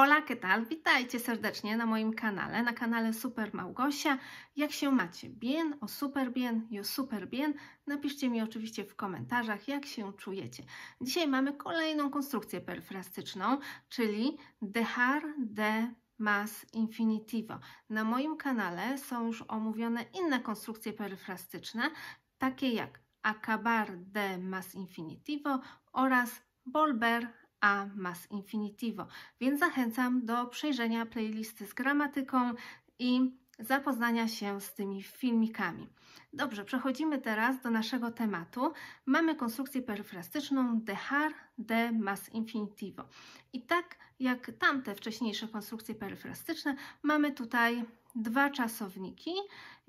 Hola, ¿qué tal? Witajcie serdecznie na moim kanale, na kanale Super Małgosia. Jak się macie? Bien, o super bien, jo super bien. Napiszcie mi oczywiście w komentarzach, jak się czujecie. Dzisiaj mamy kolejną konstrukcję perfrastyczną, czyli dejar de mas infinitivo. Na moim kanale są już omówione inne konstrukcje perfrastyczne, takie jak acabar de mas infinitivo oraz volver a mas infinitivo. Więc zachęcam do przejrzenia playlisty z gramatyką i zapoznania się z tymi filmikami. Dobrze, przechodzimy teraz do naszego tematu. Mamy konstrukcję peryfrastyczną har de mas infinitivo. I tak jak tamte wcześniejsze konstrukcje peryfrastyczne, mamy tutaj dwa czasowniki.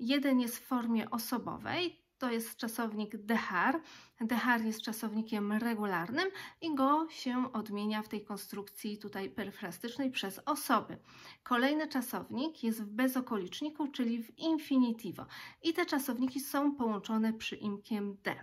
Jeden jest w formie osobowej, to jest czasownik dehar. Dehar jest czasownikiem regularnym i go się odmienia w tej konstrukcji tutaj perfrastycznej przez osoby. Kolejny czasownik jest w bezokoliczniku, czyli w infinitivo. I te czasowniki są połączone przy imkiem de.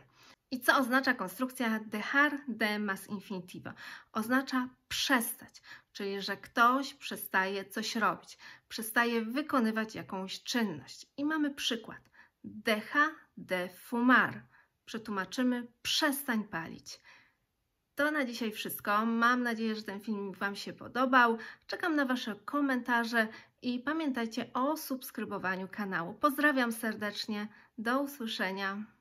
I co oznacza konstrukcja dehar de mas infinitivo? Oznacza przestać, czyli że ktoś przestaje coś robić, przestaje wykonywać jakąś czynność. I mamy przykład deja de fumar. Przetłumaczymy przestań palić. To na dzisiaj wszystko. Mam nadzieję, że ten film Wam się podobał. Czekam na Wasze komentarze i pamiętajcie o subskrybowaniu kanału. Pozdrawiam serdecznie. Do usłyszenia.